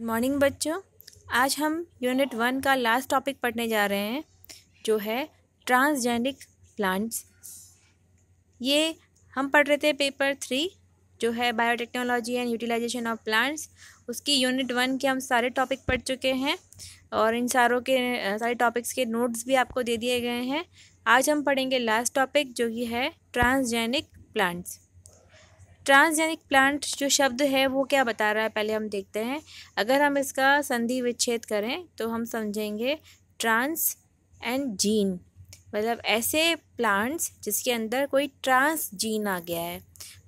Good morning बच्चों आज हम यूनिट वन का लास्ट टॉपिक पढ़ने जा रहे हैं जो है ट्रांसजेंडिक प्लांट्स ये हम पढ़ रहे थे पेपर थ्री जो है biotechnology and utilization of plants उसकी यूनिट वन के हम सारे टॉपिक पढ़ चुके हैं और इन सारों के सारे टॉपिक्स के नोट्स भी आपको दे दिए गए हैं आज हम पढ़ेंगे लास्ट टॉपिक जो कि है ट्रांसजेनिक प्लांट्स ट्रांसजेनिक प्लांट जो शब्द है वो क्या बता रहा है पहले हम देखते हैं अगर हम इसका संधि विच्छेद करें तो हम समझेंगे ट्रांस एंड जीन मतलब ऐसे प्लांट्स जिसके अंदर कोई ट्रांस जीन आ गया है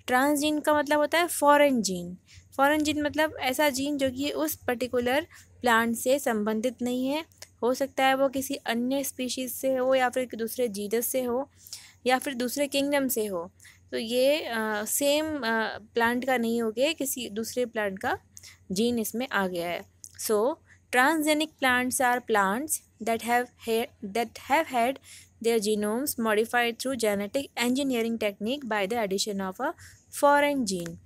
ट्रांस जीन का मतलब होता है फॉरेन जीन फॉरेन जीन मतलब ऐसा जीन जो कि उस पर्टिकुलर प्लांट से संबंधित नहीं है हो सकता है वो किसी अन्य स्पीशीज़ से हो या फिर दूसरे जीनस से हो या फिर दूसरे किंगडम से हो तो ये आ, सेम आ, प्लांट का नहीं हो गया किसी दूसरे प्लांट का जीन इसमें आ गया है so transgenic plants are plants that have had their genomes modified through genetic engineering technique by the addition of a foreign gene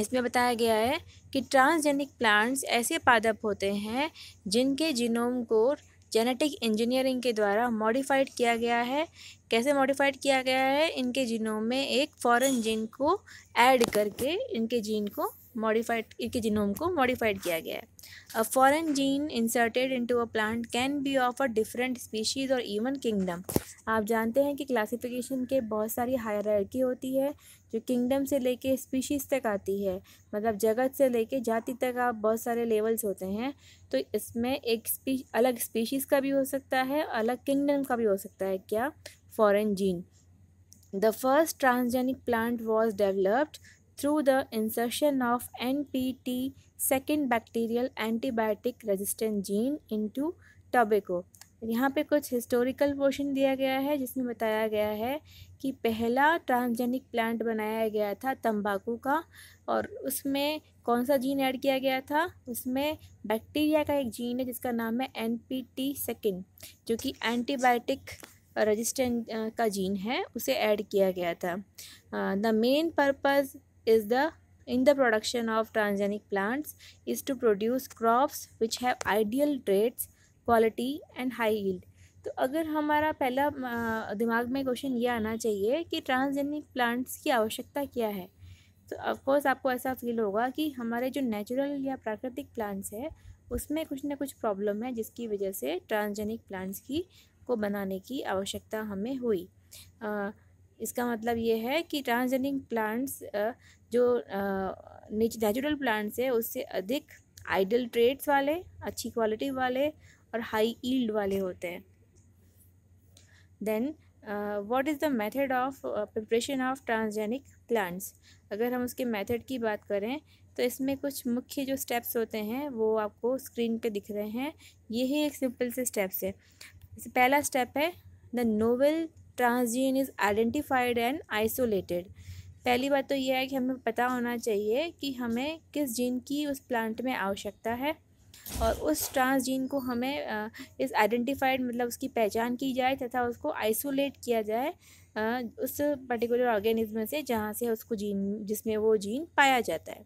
इसमें बताया गया है कि ट्रांसजेनिक प्लांट्स ऐसे पादप होते हैं जिनके जीनोम को जेनेटिक इंजीनियरिंग के द्वारा मॉडिफाइड किया गया है कैसे मॉडिफाइड किया गया है इनके जीनों में एक फॉरेन जीन को ऐड करके इनके जीन को मॉडिफाइड के जीनोम को मॉडिफाइड किया गया है a foreign gene inserted into a plant can be of a different species और इवन किंगडम आप जानते हैं कि क्लासिफिकेशन के बहुत सारी हायरार्की होती है जो किंगडम से लेके स्पीशीज़ तक आती है मतलब जगत से लेके जाति तक आप बहुत सारे लेवल्स होते हैं तो इसमें एक स्पी अलग स्पीशीज़ का भी हो सकता है अलग किंगडम का भी हो सकता है क्या foreign gene the first transgenic plant was developed through the insertion of NPT second bacterial antibiotic resistant gene into tobacco यहाँ पे कुछ हिस्टोरिकल पोर्शन दिया गया है जिसमें बताया गया है कि पहला ट्रांसजेनिक प्लांट बनाया गया था तंबाकू का और उसमें कौन सा जीन ऐड किया गया था उसमें बैक्टीरिया का एक जीन है जिसका नाम है एन पी टी सेकेंड जो कि एंटीबायोटिक रेजिस्टेंट का जीन है उसे ऐड किया गया था the main purpose is the in the production of transgenic plants is to produce crops which have ideal traits quality and high yield तो अगर हमारा पहला दिमाग में क्वेश्चन ये आना चाहिए कि ट्रांसजेनिक प्लांट्स की आवश्यकता क्या है तो ऑफकोर्स आपको ऐसा फील होगा कि हमारे जो नेचुरल या प्राकृतिक प्लांट्स है उसमें कुछ ना कुछ प्रॉब्लम है जिसकी वजह से ट्रांसजेनिक प्लांट्स की को बनाने की आवश्यकता हमें हुई आ, इसका मतलब ये है कि ट्रांसजेंडिंग प्लांट्स जो नेचुरल प्लांट्स है उससे अधिक आइडल ट्रेड्स वाले अच्छी क्वालिटी वाले और हाई ईल्ड वाले होते हैं then what is the method of preparation of transgenic plants अगर हम उसके मेथड की बात करें तो इसमें कुछ मुख्य जो स्टेप्स होते हैं वो आपको स्क्रीन पे दिख रहे हैं यही एक सिंपल से स्टेप्स है पहला स्टेप है the novel transgene is identified and isolated पहली बात तो यह है कि हमें पता होना चाहिए कि हमें किस जीन की उस प्लांट में आवश्यकता है और उस ट्रांसजीन को हमें इस आइडेंटिफाइड मतलब उसकी पहचान की जाए तथा उसको आइसोलेट किया जाए उस पर्टिकुलर ऑर्गेनिज्म से जहाँ से उसको जीन जिसमें वो जीन पाया जाता है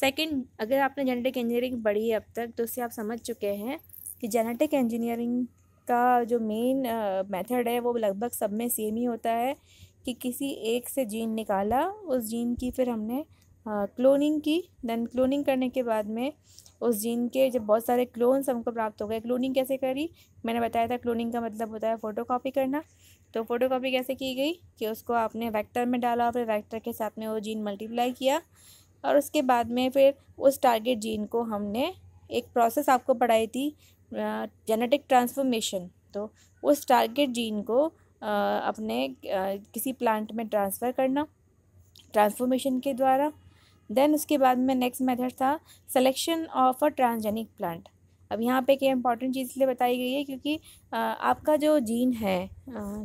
सेकंड अगर आपने जेनेटिक इंजीनियरिंग पढ़ी है अब तक तो उससे आप समझ चुके हैं कि जेनेटिक इंजीनियरिंग का जो मेन मेथड है वो लगभग सब में सेम ही होता है कि किसी एक से जीन निकाला उस जीन की फिर हमने क्लोनिंग की देन क्लोनिंग करने के बाद में उस जीन के जब बहुत सारे क्लोन्स हमको प्राप्त हो गए क्लोनिंग कैसे करी मैंने बताया था क्लोनिंग का मतलब होता है फ़ोटो कॉपी करना तो फ़ोटो कॉपी कैसे की गई कि उसको आपने वेक्टर में डाला फिर वेक्टर के साथ में वो जीन मल्टीप्लाई किया और उसके बाद में फिर उस टारगेट जीन को हमने एक प्रोसेस आपको पढ़ाई थी जेनेटिक ट्रांसफॉर्मेशन तो उस टारगेट जीन को अपने किसी प्लांट में ट्रांसफ़र करना ट्रांसफॉर्मेशन के द्वारा देन उसके बाद में नेक्स्ट मेथड था selection of a transgenic plant अब यहाँ पे क्या इंपॉर्टेंट चीज़ इसलिए बताई गई है क्योंकि आपका जो जीन है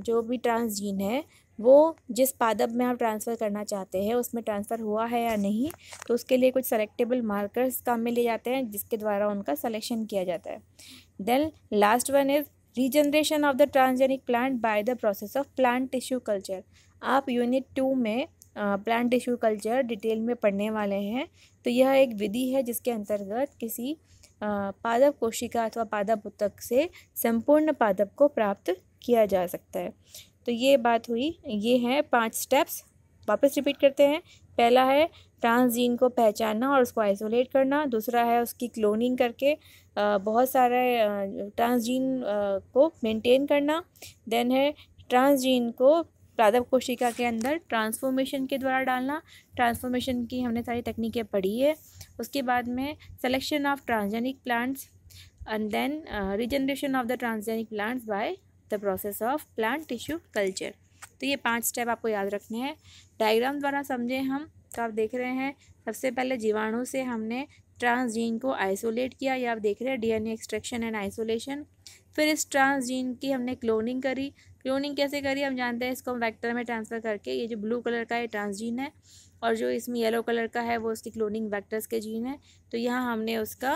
जो भी ट्रांस जीन है वो जिस पादप में आप ट्रांसफ़र करना चाहते हैं उसमें ट्रांसफ़र हुआ है या नहीं तो उसके लिए कुछ सेलेक्टेबल मार्कर्स काम में लिए जाते हैं जिसके द्वारा उनका सलेक्शन किया जाता है then last one is regeneration of the transgenic plant by the process of plant tissue culture आप यूनिट टू में प्लांट टिश्यू कल्चर डिटेल में पढ़ने वाले हैं तो यह एक विधि है जिसके अंतर्गत किसी पादप कोशिका अथवा पादप उत्तक से संपूर्ण पादप को प्राप्त किया जा सकता है तो ये बात हुई ये है पांच स्टेप्स वापस रिपीट करते हैं पहला है ट्रांसजीन को पहचानना और उसको आइसोलेट करना दूसरा है उसकी क्लोनिंग करके बहुत सारे ट्रांसजीन को मेंटेन करना देन है ट्रांसजीन को प्रादव कोशिका के अंदर ट्रांसफॉर्मेशन के द्वारा डालना ट्रांसफॉर्मेशन की हमने सारी तकनीकें पढ़ी है उसके बाद में selection of transgenic plants and then regeneration of the transgenic plants by the process of plant tissue culture तो ये पांच स्टेप आपको याद रखने हैं डायग्राम द्वारा समझे हम तो आप देख रहे हैं सबसे पहले जीवाणु से हमने ट्रांसजीन को आइसोलेट किया या आप देख रहे हैं डीएनए एक्सट्रैक्शन एंड आइसोलेशन फिर इस ट्रांसजीन की हमने क्लोनिंग करी क्लोनिंग कैसे करी हम जानते हैं इसको हम वैक्टर में ट्रांसफ़र करके ये जो ब्लू कलर का ये ट्रांसजीन है और जो इसमें येलो कलर का है वो उसकी क्लोनिंग वैक्टर्स के जीन है तो यहाँ हमने उसका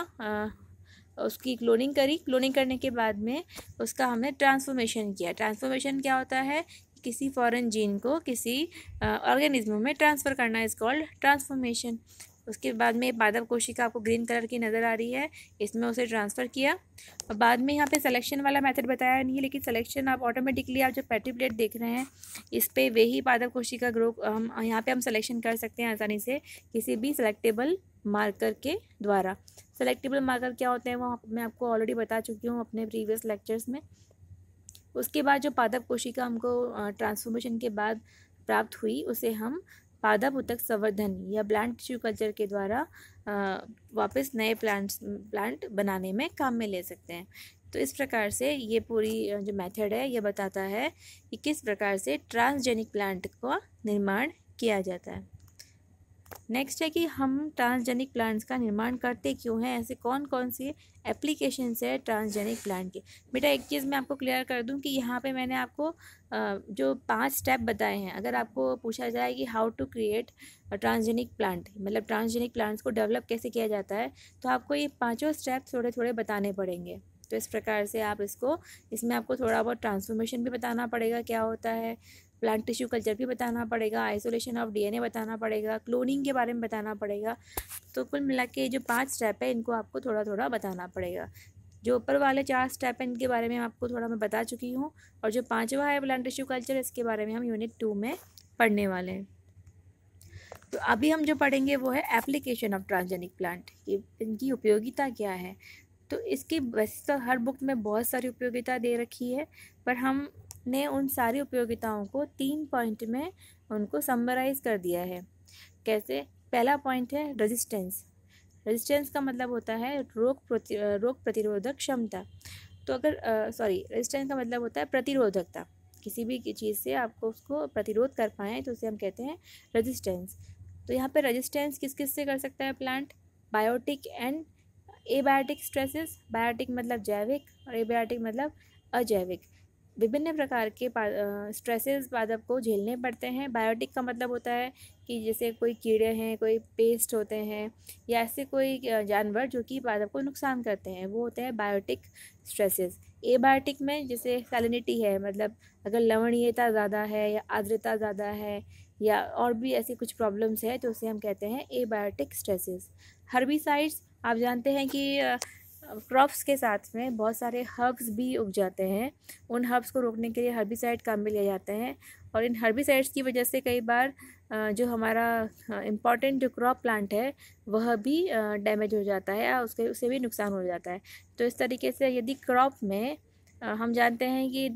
उसकी क्लोनिंग करी क्लोनिंग करने के बाद में उसका हमने ट्रांसफॉर्मेशन किया ट्रांसफॉर्मेशन क्या होता है किसी फॉरेन जीन को किसी ऑर्गेनिज्म में ट्रांसफ़र करना इज़ कॉल्ड ट्रांसफॉर्मेशन उसके बाद में पादप कोशिका आपको ग्रीन कलर की नज़र आ रही है इसमें उसे ट्रांसफ़र किया और बाद में यहाँ पे सिलेक्शन वाला मेथड बताया नहीं है लेकिन सिलेक्शन आप ऑटोमेटिकली आप जो पैट्री प्लेट देख रहे हैं इस पर वही पादप कोशिका ग्रो हम यहाँ पे हम सिलेक्शन कर सकते हैं आसानी से किसी भी सेलेक्टेबल मार्कर के द्वारा सेलेक्टेबल मार्कर क्या होते हैं वो मैं आपको ऑलरेडी बता चुकी हूँ अपने प्रीवियस लेक्चर्स में उसके बाद जो पादप कोशिका हमको ट्रांसफॉर्मेशन के बाद प्राप्त हुई उसे हम उतक संवर्धन या प्लांट टिश्यू कल्चर के द्वारा वापस नए प्लांट्स प्लांट बनाने में काम में ले सकते हैं तो इस प्रकार से ये पूरी जो मेथड है ये बताता है कि किस प्रकार से ट्रांसजेनिक प्लांट का निर्माण किया जाता है नेक्स्ट है कि हम ट्रांसजेनिक प्लांट्स का निर्माण करते क्यों हैं ऐसे कौन कौन सी एप्लीकेशंस है ट्रांसजेनिक प्लांट के बेटा एक चीज़ मैं आपको क्लियर कर दूं कि यहाँ पे मैंने आपको जो पांच स्टेप बताए हैं अगर आपको पूछा जाए कि how to create transgenic plant मतलब ट्रांसजेनिक प्लांट्स को डेवलप कैसे किया जाता है तो आपको ये पाँचों स्टेप थोड़े थोड़े बताने पड़ेंगे तो इस प्रकार से आप इसको इसमें आपको थोड़ा बहुत ट्रांसफॉर्मेशन भी बताना पड़ेगा क्या होता है प्लांट टिश्यू कल्चर भी बताना पड़ेगा आइसोलेशन ऑफ डीएनए बताना पड़ेगा क्लोनिंग के बारे में बताना पड़ेगा तो कुल मिला के जो पाँच स्टेप है इनको आपको थोड़ा थोड़ा बताना पड़ेगा जो ऊपर वाले चार स्टेप हैं इनके बारे में आपको थोड़ा मैं बता चुकी हूँ और जो पाँचवा है प्लांट टिश्यू कल्चर इसके बारे में हम यूनिट टू में पढ़ने वाले हैं तो अभी हम जो पढ़ेंगे वो है एप्लीकेशन ऑफ ट्रांसजेनिक प्लांट ये इनकी उपयोगिता क्या है तो इसकी वैसे तो हर बुक में बहुत सारी उपयोगिता दे रखी है पर हम ने उन सारी उपयोगिताओं को तीन पॉइंट में उनको समराइज कर दिया है कैसे पहला पॉइंट है रेजिस्टेंस रेजिस्टेंस का मतलब होता है रोग प्रति रोग प्रतिरोधक क्षमता तो अगर सॉरी रेजिस्टेंस का मतलब होता है प्रतिरोधकता किसी भी चीज़ से आपको उसको प्रतिरोध कर पाएँ तो उसे हम कहते हैं रेजिस्टेंस तो यहाँ पे रेजिस्टेंस किस किस से कर सकता है plant biotic and abiotic stresses biotic मतलब जैविक और एबायोटिक मतलब अजैविक विभिन्न प्रकार के स्ट्रेसेस पादप को झेलने पड़ते हैं बायोटिक का मतलब होता है कि जैसे कोई कीड़े हैं कोई पेस्ट होते हैं या ऐसे कोई जानवर जो कि पादप को नुकसान करते हैं वो होते हैं बायोटिक स्ट्रेसेस एबायोटिक में जैसे सैलिनिटी है मतलब अगर लवणीयता ज़्यादा है या आर्द्रता ज़्यादा है या और भी ऐसी कुछ प्रॉब्लम्स है तो उसे हम कहते हैं एबायोटिक स्ट्रेसेस हर्बिसाइड्स आप जानते हैं कि क्रॉप्स के साथ में बहुत सारे हर्ब्स भी उग जाते हैं उन हर्ब्स को रोकने के लिए हर्बिसाइड काम में लिया जाते हैं और इन हर्बिसाइड्स की वजह से कई बार जो हमारा इम्पॉर्टेंट जो क्रॉप प्लांट है वह भी डैमेज हो जाता है या उसके उसे भी नुकसान हो जाता है तो इस तरीके से यदि क्रॉप में हम जानते हैं कि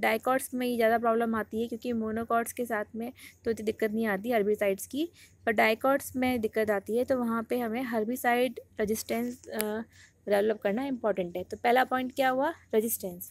डाइकॉट्स में ही ज़्यादा प्रॉब्लम आती है क्योंकि मोनोकॉट्स के साथ में तो इतनी दिक्कत नहीं आती हर्बिसाइड्स की पर डाइकॉट्स में दिक्कत आती है तो वहाँ पे हमें हर्बिसाइड रजिस्टेंस डेवलप करना इम्पॉर्टेंट है तो पहला पॉइंट क्या हुआ रजिस्टेंस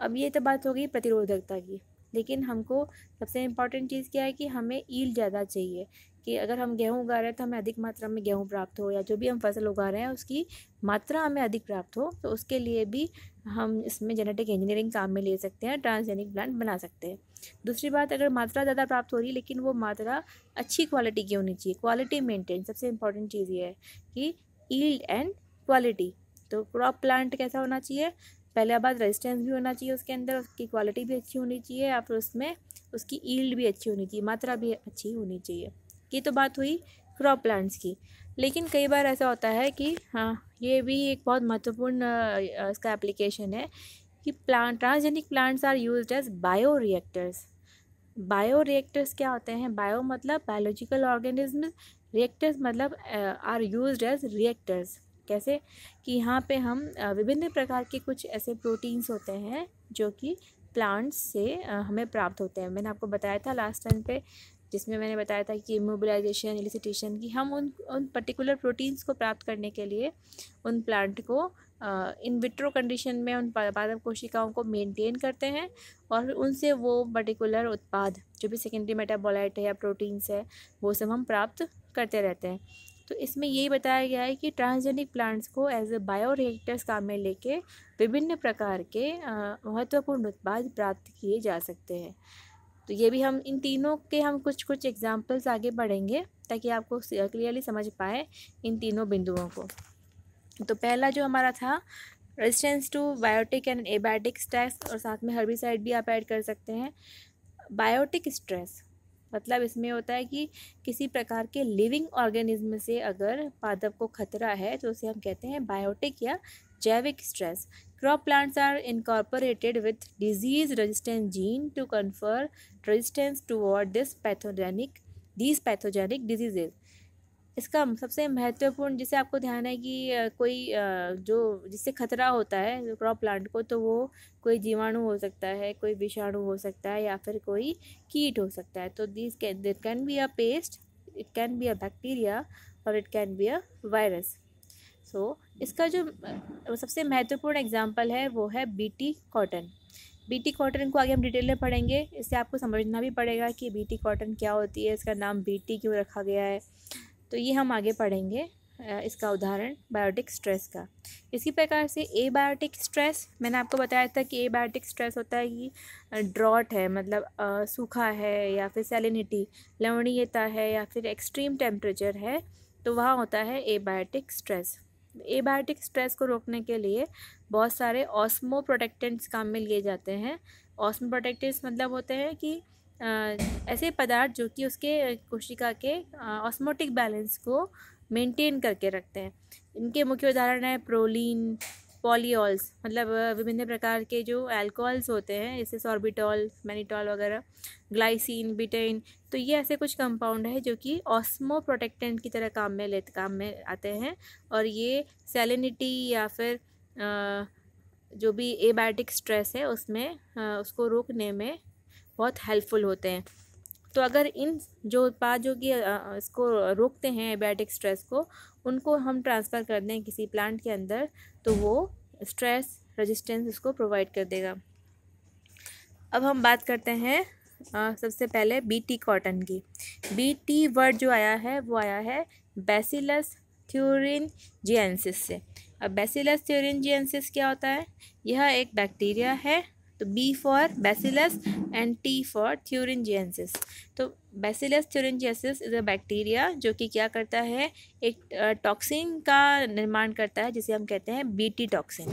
अब ये तो बात हो गई प्रतिरोधकता की लेकिन हमको सबसे इम्पॉर्टेंट चीज़ क्या है कि हमें ईल ज़्यादा चाहिए कि अगर हम गेहूँ उगा रहे हैं तो हमें अधिक मात्रा में गेहूँ प्राप्त हो या जो भी हम फसल उगा रहे हैं उसकी मात्रा हमें अधिक प्राप्त हो तो उसके लिए भी हम इसमें जेनेटिक इंजीनियरिंग काम में ले सकते हैं ट्रांसजेनिक प्लांट बना सकते हैं दूसरी बात अगर मात्रा ज़्यादा प्राप्त हो रही है लेकिन वो मात्रा अच्छी क्वालिटी की होनी चाहिए क्वालिटी मेंटेन सबसे इम्पॉर्टेंट चीज़ ये है कि ईल्ड एंड क्वालिटी तो क्रॉप प्लांट कैसा होना चाहिए पहले बात रेजिस्टेंस भी होना चाहिए उसके अंदर उसकी क्वालिटी भी अच्छी होनी चाहिए या फिर उसमें उसकी ईल्ड भी अच्छी होनी चाहिए मात्रा भी अच्छी होनी चाहिए ये तो बात हुई क्रॉप प्लांट्स की लेकिन कई बार ऐसा होता है कि हाँ ये भी एक बहुत महत्वपूर्ण इसका एप्लीकेशन है कि plant transgenic plants are use as bio reactors bio reactors क्या होते हैं बायो मतलब बायोलॉजिकल ऑर्गेनिज्म रिएक्टर्स मतलब आर यूज एज रिएक्टर्स कैसे कि यहाँ पे हम विभिन्न प्रकार के कुछ ऐसे प्रोटीन्स होते हैं जो कि प्लांट्स से हमें प्राप्त होते हैं मैंने आपको बताया था लास्ट टाइम पे जिसमें मैंने बताया था कि मोबिलाइजेशन एलिसिटेशन की हम उन उन पर्टिकुलर प्रोटीन्स को प्राप्त करने के लिए उन प्लांट को इन विट्रो कंडीशन में उन पादप कोशिकाओं को मेंटेन करते हैं और उनसे वो पर्टिकुलर उत्पाद जो भी सेकेंडरी मेटाबोलाइट है या प्रोटीन्स है वो सब हम प्राप्त करते रहते हैं तो इसमें यही बताया गया है कि ट्रांसजेनिक प्लांट्स को एज ए बायो रिएक्टर्स काम में लेके विभिन्न प्रकार के महत्वपूर्ण उत्पाद प्राप्त किए जा सकते हैं तो ये भी हम इन तीनों के हम कुछ कुछ एग्जाम्पल्स आगे बढ़ेंगे ताकि आपको क्लियरली समझ पाए इन तीनों बिंदुओं को तो पहला जो हमारा था resistance to biotic and abiotic stress और साथ में हर्बिसाइड भी आप ऐड कर सकते हैं बायोटिक स्ट्रेस मतलब इसमें होता है कि किसी प्रकार के लिविंग ऑर्गेनिज्म से अगर पादप को खतरा है तो उसे हम कहते हैं बायोटिक या जैविक stress crop plants are incorporated with disease resistance gene to confer resistance to this pathogenic this pathogenic diseases इसका सबसे महत्वपूर्ण जिसे आपको ध्यान है कि कोई जो जिससे खतरा होता है क्रॉप प्लांट को तो वो कोई जीवाणु हो सकता है कोई विषाणु हो सकता है या फिर कोई कीट हो सकता है तो this it can be a pest it can be a bacteria और it can be a virus so इसका जो सबसे महत्वपूर्ण एग्जाम्पल है वो है बीटी कॉटन बीटी कॉटन को आगे हम डिटेल में पढ़ेंगे इससे आपको समझना भी पड़ेगा कि बीटी कॉटन क्या होती है इसका नाम बीटी क्यों रखा गया है तो ये हम आगे पढ़ेंगे इसका उदाहरण बायोटिक स्ट्रेस का इसी प्रकार से ए बायोटिक स्ट्रेस मैंने आपको बताया था कि ए बायोटिक स्ट्रेस होता है कि ड्रॉट है मतलब सूखा है या फिर सेलिनिटी लवणीयता है या फिर एक्सट्रीम टेम्परेचर है तो वहाँ होता है abiotic stress abiotic stress को रोकने के लिए बहुत सारे ऑस्मो प्रोटेक्टेंट्स काम में लिए जाते हैं ऑस्मो प्रोटेक्टेंट्स मतलब होते हैं कि ऐसे पदार्थ जो कि उसके कोशिका के ऑस्मोटिक बैलेंस को मेंटेन करके रखते हैं इनके मुख्य उदाहरण हैं प्रोलीन पॉलीऑल्स मतलब विभिन्न प्रकार के जो एल्कोहल्स होते हैं जैसे सॉर्बिटॉल मैनिटॉल वगैरह ग्लाइसिन बिटेन तो ये ऐसे कुछ कंपाउंड है जो कि ऑस्मो प्रोटेक्टेंट की तरह काम में लेते काम में आते हैं और ये सेलिनिटी या फिर आ, जो भी एबायोटिक स्ट्रेस है उसमें आ, उसको रोकने में बहुत हेल्पफुल होते हैं तो अगर इन जो उत्पाद जो कि इसको रोकते हैं एबैटिक स्ट्रेस को उनको हम ट्रांसफ़र कर दें किसी प्लांट के अंदर तो वो स्ट्रेस रेजिस्टेंस उसको प्रोवाइड कर देगा अब हम बात करते हैं आ, सबसे पहले बीटी कॉटन की बीटी वर्ड जो आया है वो आया है बेसिलस थ्योरिन जियनसिस से अब बेसिलस थ्यूरिन जियनसिस क्या होता है यह एक बैक्टीरिया है तो B for bacillus and T for thuringiensis तो bacillus thuringiensis is a bacteria जो कि क्या करता है एक टॉक्सिन का निर्माण करता है जिसे हम कहते हैं बीटी टॉक्सिन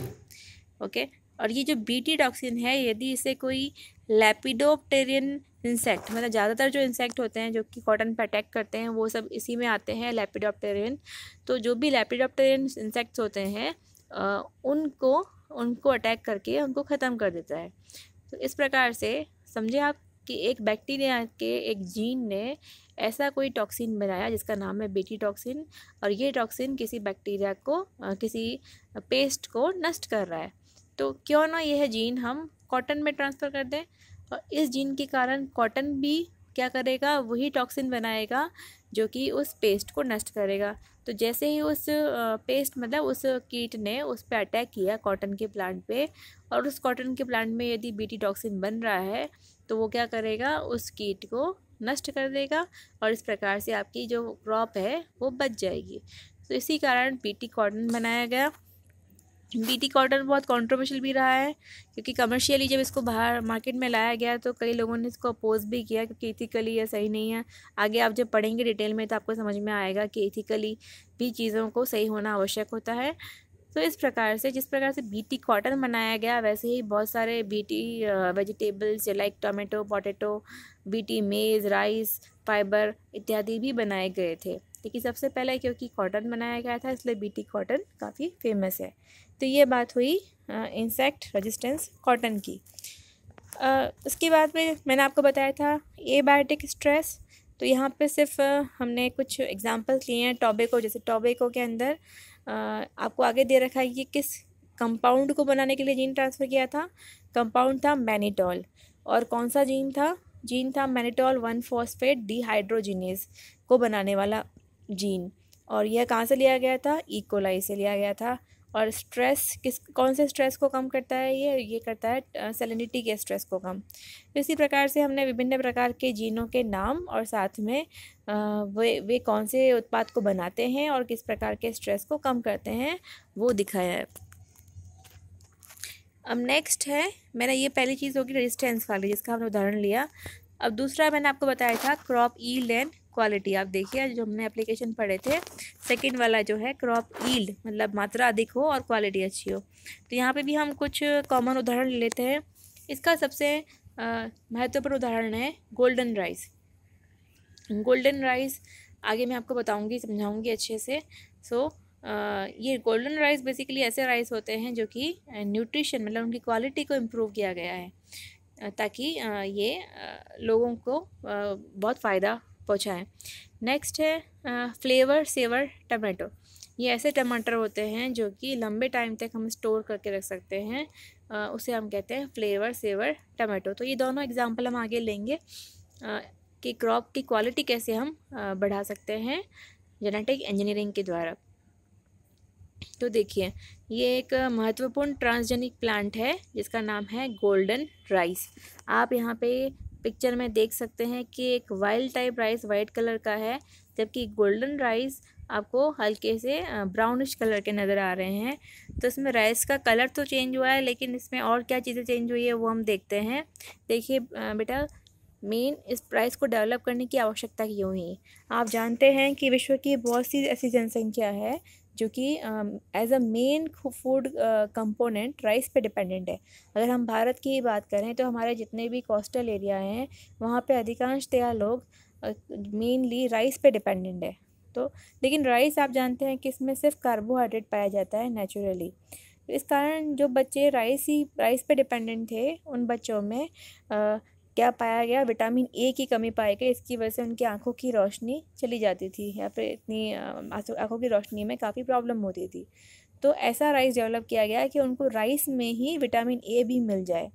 ओके और ये जो बीटी टॉक्सिन है यदि इसे कोई लेपिडोप्टेरियन इंसेक्ट मतलब ज़्यादातर जो इंसेक्ट होते हैं जो कि कॉटन पर अटैक करते हैं वो सब इसी में आते हैं लेपिडोप्टेरियन तो जो भी लेपिडोप्टेरियन इंसेक्ट्स होते हैं उनको उनको अटैक करके उनको ख़त्म कर देता है तो इस प्रकार से समझे आप कि एक बैक्टीरिया के एक जीन ने ऐसा कोई टॉक्सिन बनाया जिसका नाम है बेटी टॉक्सिन और ये टॉक्सिन किसी बैक्टीरिया को किसी पेस्ट को नष्ट कर रहा है तो क्यों ना यह जीन हम कॉटन में ट्रांसफ़र कर दें और इस जीन के कारण कॉटन भी क्या करेगा वही टॉक्सिन बनाएगा जो कि उस पेस्ट को नष्ट करेगा तो जैसे ही उस पेस्ट मतलब उस कीट ने उस पर अटैक किया कॉटन के प्लांट पे और उस कॉटन के प्लांट में यदि बीटी टॉक्सिन बन रहा है तो वो क्या करेगा उस कीट को नष्ट कर देगा और इस प्रकार से आपकी जो क्रॉप है वो बच जाएगी तो इसी कारण बीटी कॉटन बनाया गया बीटी कॉटन बहुत कंट्रोवर्शियल भी रहा है क्योंकि कमर्शियली जब इसको बाहर मार्केट में लाया गया तो कई लोगों ने इसको अपोज भी किया क्योंकि इथिकली यह सही नहीं है आगे आप जब पढ़ेंगे डिटेल में तो आपको समझ में आएगा कि इथिकली भी चीज़ों को सही होना आवश्यक होता है तो इस प्रकार से जिस प्रकार से बीटी कॉटन बनाया गया वैसे ही बहुत सारे BT vegetables like tomato potato BT maize rice fibre इत्यादि भी बनाए गए थे लेकिन सबसे पहले क्योंकि कॉटन बनाया गया था इसलिए बीटी कॉटन काफ़ी फेमस है तो ये बात हुई इंसेक्ट रेजिस्टेंस कॉटन की उसके बाद में मैंने आपको बताया था ए बायोटिक स्ट्रेस तो यहाँ पे सिर्फ हमने कुछ एग्जांपल्स लिए हैं टॉबेको जैसे टॉबेको के अंदर आपको आगे दे रखा है कि किस कंपाउंड को बनाने के लिए जीन ट्रांसफ़र किया था कंपाउंड था मैनीटॉल और कौन सा जीन था जीन था मैनीटॉल वन फॉस्फेट डिहाइड्रोजिनेस को बनाने वाला जीन और यह कहाँ से लिया गया था इकोलाई e. से लिया गया था और स्ट्रेस किस कौन से स्ट्रेस को कम करता है ये ये करता है सेलिनिटी के स्ट्रेस को कम तो इसी प्रकार से हमने विभिन्न प्रकार के जीनों के नाम और साथ में वे वे कौन से उत्पाद को बनाते हैं और किस प्रकार के स्ट्रेस को कम करते हैं वो दिखाया है अब नेक्स्ट है मैंने ये पहली चीज़ होगी रेजिस्टेंस वाली जिसका हमने उदाहरण लिया अब दूसरा मैंने आपको बताया था क्रॉप ई लैंड क्वालिटी आप देखिए जो हमने एप्लीकेशन पढ़े थे सेकंड वाला जो है क्रॉप ईल्ड मतलब मात्रा अधिक हो और क्वालिटी अच्छी हो तो यहाँ पे भी हम कुछ कॉमन उदाहरण लेते हैं इसका सबसे महत्वपूर्ण उदाहरण है गोल्डन राइस गोल्डन राइस आगे मैं आपको बताऊँगी समझाऊँगी अच्छे से सो so, ये गोल्डन राइस बेसिकली ऐसे राइस होते हैं जो कि न्यूट्रिशन मतलब उनकी क्वालिटी को इम्प्रूव किया गया है ताकि ये लोगों को बहुत फ़ायदा पहुँचाएँ नेक्स्ट है फ्लेवर सेवर टमाटो ये ऐसे टमाटर होते हैं जो कि लंबे टाइम तक हम स्टोर करके रख सकते हैं आ, उसे हम कहते हैं फ्लेवर सेवर टमाटो तो ये दोनों एग्जाम्पल हम आगे लेंगे आ, कि क्रॉप की क्वालिटी कैसे हम आ, बढ़ा सकते हैं जेनेटिक इंजीनियरिंग के द्वारा तो देखिए ये एक महत्वपूर्ण ट्रांसजेनिक प्लांट है जिसका नाम है गोल्डन राइस आप यहाँ पे पिक्चर में देख सकते हैं कि एक wild type rice white colour का है जबकि गोल्डन राइस आपको हल्के से ब्राउनिश कलर के नज़र आ रहे हैं तो इसमें राइस का कलर तो चेंज हुआ है लेकिन इसमें और क्या चीज़ें चेंज हुई है वो हम देखते हैं देखिए बेटा मेन इस प्राइस को डेवलप करने की आवश्यकता क्यों हुई आप जानते हैं कि विश्व की बहुत सी ऐसी जनसंख्या है क्योंकि as a main food component rice पे डिपेंडेंट है अगर हम भारत की बात करें तो हमारे जितने भी कोस्टल एरिया हैं वहाँ पे तया लोग मेनली uh, राइस पे डिपेंडेंट है तो लेकिन राइस आप जानते हैं कि इसमें सिर्फ कार्बोहाइड्रेट पाया जाता है नेचुरली इस कारण जो बच्चे राइस ही राइस पे डिपेंडेंट थे उन बच्चों में क्या पाया गया विटामिन ए की कमी पाई गई इसकी वजह से उनकी आँखों की रोशनी चली जाती थी या फिर इतनी आँखों की रोशनी में काफ़ी प्रॉब्लम होती थी तो ऐसा राइस डेवलप किया गया कि उनको राइस में ही विटामिन ए भी मिल जाए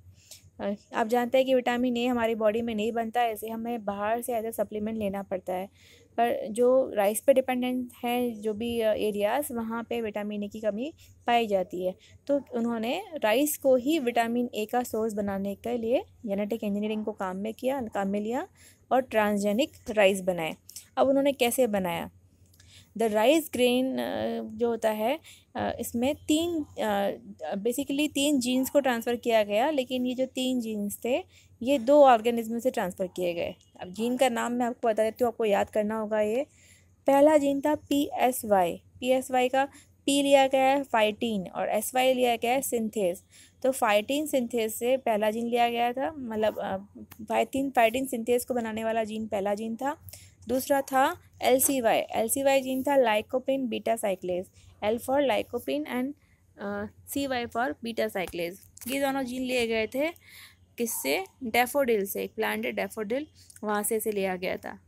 आप जानते हैं कि विटामिन ए हमारी बॉडी में नहीं बनता है इसे हमें बाहर से एज सप्लीमेंट लेना पड़ता है पर जो राइस पे डिपेंडेंट हैं जो भी एरियाज़ वहाँ पे विटामिन ए की कमी पाई जाती है तो उन्होंने राइस को ही विटामिन ए का सोर्स बनाने के लिए जेनेटिक इंजीनियरिंग को काम में किया काम में लिया और ट्रांसजेनिक राइस बनाए अब उन्होंने कैसे बनाया द राइस ग्रेन जो होता है इसमें तीन बेसिकली तीन जीन्स को ट्रांसफ़र किया गया लेकिन ये जो तीन जीन्स थे ये दो ऑर्गेनिज्म से ट्रांसफ़र किए गए अब जीन का नाम मैं आपको बता देती हूँ आपको याद करना होगा ये पहला जीन था P S Y P S Y का पी लिया गया है फाइटीन और एस वाई लिया गया है सिंथेस तो फाइटीन सिंथेस से पहला जीन लिया गया था मतलब फाइटीन फाइटीन सिंथेस को बनाने वाला जीन पहला जीन था दूसरा था L C Y L C Y gene था lycopene beta cyclase L for lycopene and C Y for beta cyclase ये दोनों जीन लिए गए थे किससे डेफोडिल से एक प्लांट डेफोडिल वहाँ से इसे लिया गया था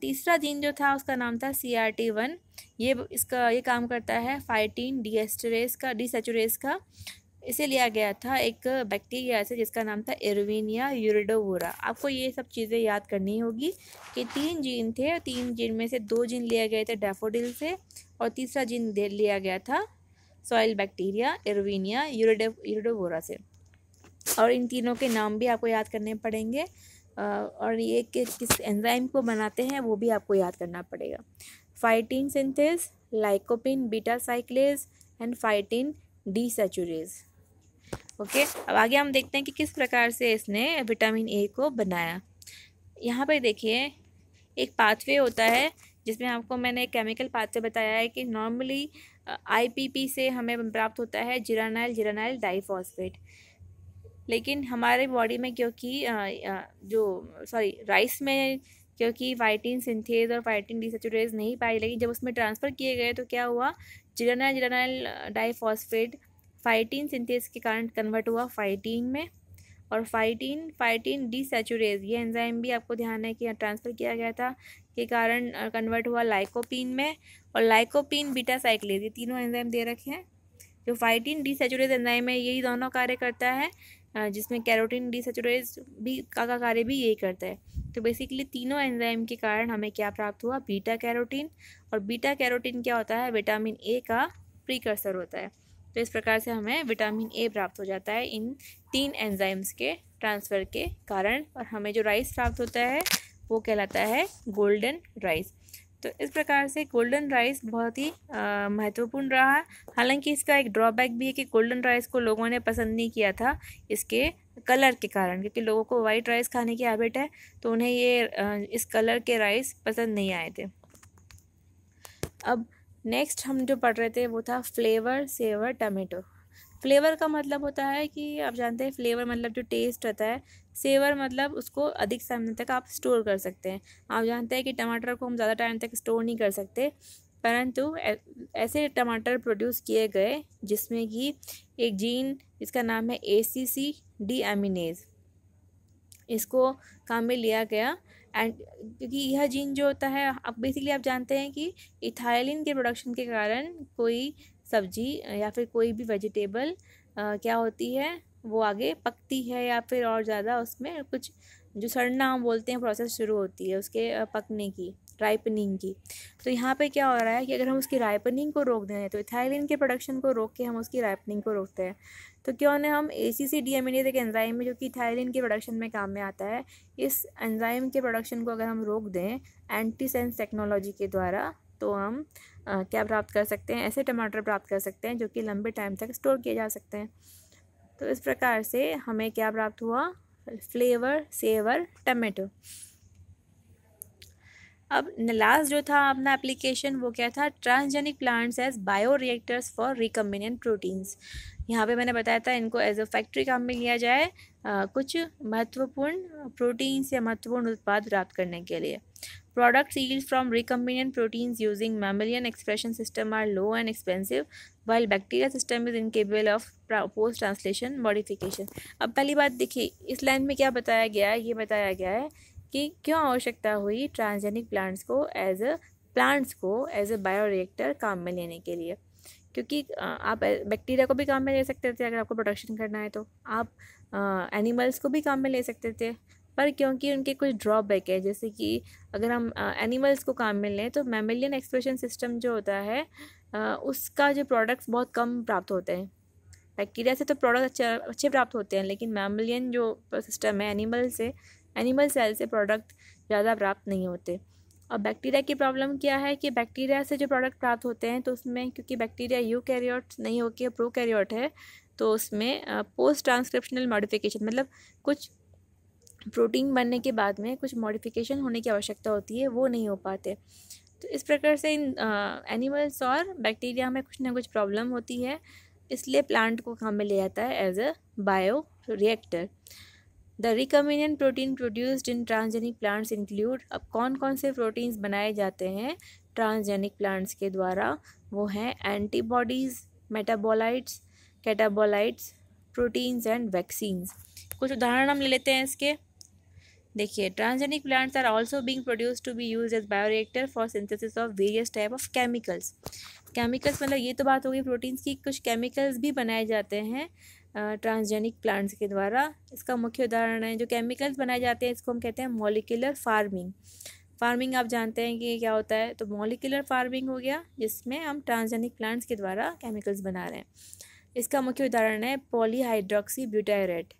तीसरा जीन जो था उसका नाम था सी आर टी वन ये इसका ये काम करता है फाइटीन डीएस्टरेस का डीसेचुरेस का इसे लिया गया था एक बैक्टीरिया से जिसका नाम था एरविनिया यूरिडोवोरा आपको ये सब चीज़ें याद करनी होगी कि तीन जीन थे तीन जीन में से दो जीन लिया गए थे डेफोडिल से और तीसरा जीन लिया गया था सॉइल बैक्टीरिया एरविनिया यूरिडो यूरिडोवोरा से और इन तीनों के नाम भी आपको याद करने पड़ेंगे और ये कि किस एंजाइम को बनाते हैं वो भी आपको याद करना पड़ेगा phytoene synthase lycopene beta cyclase and phytoene desaturase okay अब आगे हम देखते हैं कि किस प्रकार से इसने विटामिन ए को बनाया यहाँ पर देखिए एक पाथवे होता है जिसमें आपको मैंने एक केमिकल पाथवे बताया है कि नॉर्मली आईपीपी से हमें प्राप्त होता है जिरानाइल जिरानाइल डाइफॉस्फेट लेकिन हमारे बॉडी में क्योंकि जो सॉरी राइस में क्योंकि वाइटिन सिंथेज और वाइटिन डिसेचुरेज नहीं पाई लेकिन जब उसमें ट्रांसफ़र किए गए तो क्या हुआ जिरनाइल जिरनाइल डाइफॉस्फेट फाइटीन सिंथेज के कारण कन्वर्ट हुआ फाइटीन में और फाइटीन फाइटीन डिसेचुरेज ये एंजाइम भी आपको ध्यान है कि ट्रांसफ़र किया गया था के कारण कन्वर्ट हुआ लाइकोपिन में और लाइकोपिन बीटा साइक्लेज ये तीनों एंजाइम दे रखे हैं जो फाइटीन डिसेचुरेज एंजाइम है यही दोनों कार्य करता है जिसमें कैरोटीन डिसचुरेज भी का कार्य भी यही करता है तो बेसिकली तीनों एंजाइम के कारण हमें क्या प्राप्त हुआ बीटा कैरोटीन और बीटा कैरोटीन क्या होता है विटामिन ए का प्रीकर्सर होता है तो इस प्रकार से हमें विटामिन ए प्राप्त हो जाता है इन तीन एंजाइम्स के ट्रांसफ़र के कारण और हमें जो राइस प्राप्त होता है वो कहलाता है गोल्डन राइस तो इस प्रकार से गोल्डन राइस बहुत ही महत्वपूर्ण रहा है हालांकि इसका एक ड्रॉबैक भी है कि गोल्डन राइस को लोगों ने पसंद नहीं किया था इसके कलर के कारण क्योंकि लोगों को वाइट राइस खाने की हैबिट है तो उन्हें ये इस कलर के राइस पसंद नहीं आए थे अब नेक्स्ट हम जो पढ़ रहे थे वो था फ्लेवर सेवर टमेटो फ्लेवर का मतलब होता है कि आप जानते हैं फ्लेवर मतलब जो टेस्ट होता है सेवर मतलब उसको अधिक समय तक आप स्टोर कर सकते हैं आप जानते हैं कि टमाटर को हम ज़्यादा टाइम तक स्टोर नहीं कर सकते परंतु ऐसे टमाटर प्रोड्यूस किए गए जिसमें कि एक जीन जिसका नाम है ए सी सी डी एमिनेज इसको काम में लिया गया एंड क्योंकि यह जीन जो होता है अब बेसिकली आप जानते हैं कि इथाइलिन के प्रोडक्शन के कारण कोई सब्जी या फिर कोई भी वेजिटेबल क्या होती है वो आगे पकती है या फिर और ज़्यादा उसमें कुछ जो सड़ना हम बोलते हैं प्रोसेस शुरू होती है उसके पकने की राइपनिंग की तो यहाँ पे क्या हो रहा है कि अगर हम उसकी राइपनिंग को रोक दें तो इथाइलिन के प्रोडक्शन को रोक के हम उसकी राइपनिंग को रोकते हैं तो क्यों ना हम A C C D M एक एंजाइम है जो कि इथाइलिन के प्रोडक्शन में काम में आता है इस एंजाइम के प्रोडक्शन को अगर हम रोक दें एंटीसेंस टेक्नोलॉजी के द्वारा तो हम आ, क्या प्राप्त कर सकते हैं ऐसे टमाटर प्राप्त कर सकते हैं जो कि लंबे टाइम तक स्टोर किए जा सकते हैं तो इस प्रकार से हमें क्या प्राप्त हुआ फ्लेवर सेवर टमेटो अब लास्ट जो था अपना एप्लीकेशन वो क्या था transgenic plants as bio reactors for recombinant proteins यहाँ पे मैंने बताया था इनको एज अ फैक्ट्री काम में लिया जाए आ, कुछ महत्वपूर्ण प्रोटीन्स या महत्वपूर्ण उत्पाद प्राप्त करने के लिए Products yield from recombinant proteins using mammalian expression system are low and expensive while bacteria system is incapable of post translation modification. अब पहली बात देखिए इस लाइन में क्या बताया गया है ये बताया गया है कि क्यों आवश्यकता हुई ट्रांसजेनिक प्लांट्स को एज अ प्लांट्स को एज अ बायोरिएक्टर काम में लेने के लिए क्योंकि आप बैक्टीरिया को भी काम में ले सकते थे अगर आपको प्रोडक्शन करना है तो आप एनिमल्स को भी काम में ले सकते थे पर क्योंकि उनके कुछ ड्रॉबैक है जैसे कि अगर हम एनिमल्स को काम में लें तो मेमिलियन एक्सप्रेशन सिस्टम जो होता है आ, उसका जो प्रोडक्ट्स बहुत कम प्राप्त होते हैं बैक्टीरिया से तो प्रोडक्ट अच्छे अच्छे प्राप्त होते हैं लेकिन मैमलियन जो सिस्टम है एनिमल से एनिमल सेल से प्रोडक्ट ज़्यादा प्राप्त नहीं होते और बैक्टीरिया की प्रॉब्लम क्या है कि बैक्टीरिया से जो प्रोडक्ट प्राप्त होते हैं तो उसमें क्योंकि बैक्टीरिया यू कैरियोट नहीं होकर प्रो कैरियोट है तो उसमें पोस्ट ट्रांसक्रिप्शनल मॉडिफिकेशन मतलब कुछ प्रोटीन बनने के बाद में कुछ मॉडिफिकेशन होने की आवश्यकता होती है वो नहीं हो पाते तो इस प्रकार से इन एनिमल्स और बैक्टीरिया में कुछ ना कुछ प्रॉब्लम होती है इसलिए प्लांट को काम में लिया जाता है as a bio reactor the recombinant protein produced in transgenic plants include अब कौन कौन से प्रोटीन्स बनाए जाते हैं ट्रांसजेनिक प्लांट्स के द्वारा वो हैं antibodies metabolites catabolites proteins and vaccines कुछ उदाहरण हम ले लेते हैं इसके देखिए transgenic plants are also being produce to be use as bioreactor for synthesis of various type of chemicals chemicals मतलब ये तो बात होगी प्रोटीन्स की कुछ केमिकल्स भी बनाए जाते हैं ट्रांसजेनिक प्लांट्स के द्वारा इसका मुख्य उदाहरण है जो केमिकल्स बनाए जाते हैं इसको हम कहते हैं मोलिकुलर फार्मिंग फार्मिंग आप जानते हैं कि क्या होता है तो मोलिकुलर फार्मिंग हो गया जिसमें हम ट्रांसजेनिक प्लांट्स के द्वारा केमिकल्स बना रहे हैं इसका मुख्य उदाहरण है पॉलीहाइड्रोक्सी ब्यूटायरेट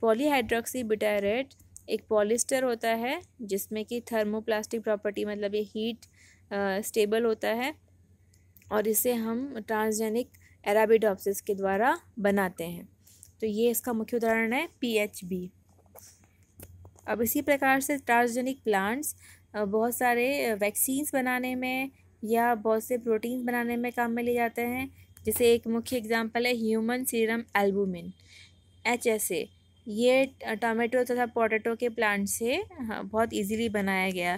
पॉलीहाइड्रोक्सी ब्यूटायरेट एक पॉलिस्टर होता है जिसमें कि थर्मोप्लास्टिक प्रॉपर्टी मतलब ये हीट स्टेबल होता है और इसे हम ट्रांसजेनिक एराबिडोप्सिस के द्वारा बनाते हैं तो ये इसका मुख्य उदाहरण है पीएचबी अब इसी प्रकार से ट्रांसजेनिक प्लांट्स बहुत सारे वैक्सीन्स बनाने में या बहुत से प्रोटीन्स बनाने में काम में ले जाते हैं जैसे एक मुख्य एग्जाम्पल है ह्यूमन सीरम एल्बुमिन एच ये टमाटो तथा पोटैटो के प्लांट से बहुत इजीली बनाया गया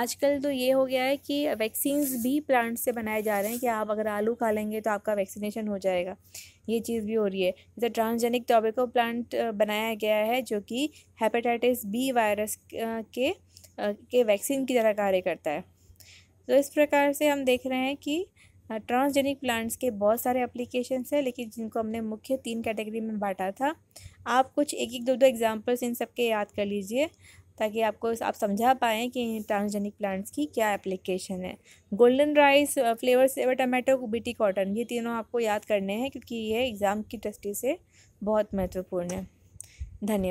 आजकल तो ये हो गया है कि वैक्सीन्स भी प्लांट से बनाए जा रहे हैं कि आप अगर आलू खा लेंगे तो आपका वैक्सीनेशन हो जाएगा ये चीज़ भी हो रही है जैसे ट्रांसजेनिक टोबेको प्लांट बनाया गया है जो कि हेपेटाइटिस बी वायरस के के वैक्सीन की तरह कार्य करता है तो इस प्रकार से हम देख रहे हैं कि ट्रांसजेनिक हाँ, प्लांट्स के बहुत सारे एप्लीकेशन हैं लेकिन जिनको हमने मुख्य तीन कैटेगरी में बांटा था आप कुछ एक एक दो दो एग्जांपल्स इन सब के याद कर लीजिए ताकि आपको आप समझा पाएँ कि ट्रांसजेनिक प्लांट्स की क्या एप्लीकेशन है golden rice Flavr Savr tomato BT cotton ये तीनों आपको याद करने हैं क्योंकि ये एग्ज़ाम की दृष्टि से बहुत महत्वपूर्ण है धन्यवाद